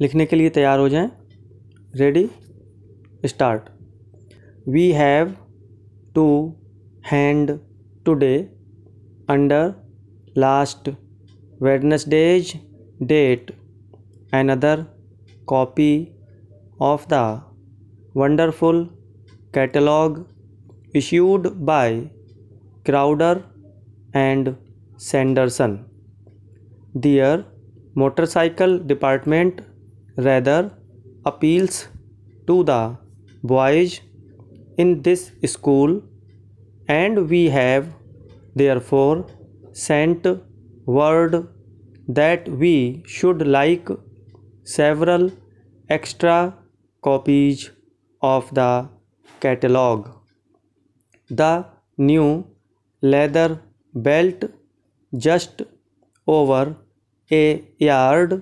लिखने के लिए तैयार हो जाएं ready start we have to hand today under last Wednesday's date an other copy of the wonderful catalogue issued by Crowder and Sanderson their motorcycle department rather appeals to the boys in this school and we have therefore sent word that we should like several extra copies of the catalogue the new leather belt just over a yard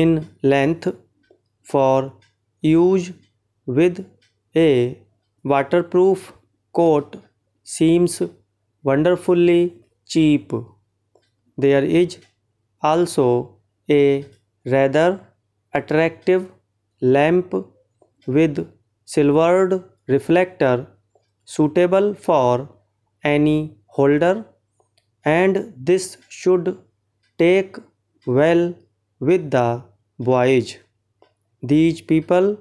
in length for use with a waterproof coat seems wonderfully cheap. There is also a rather attractive lamp with silvered reflector suitable for any holder and this should take well with the voyage. These people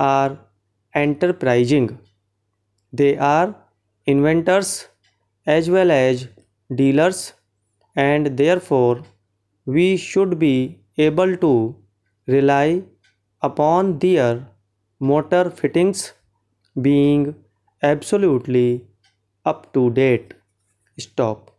are enterprising. They are inventors as well as dealers and therefore we should be able to rely upon their motor fittings being absolutely up to date. Stop.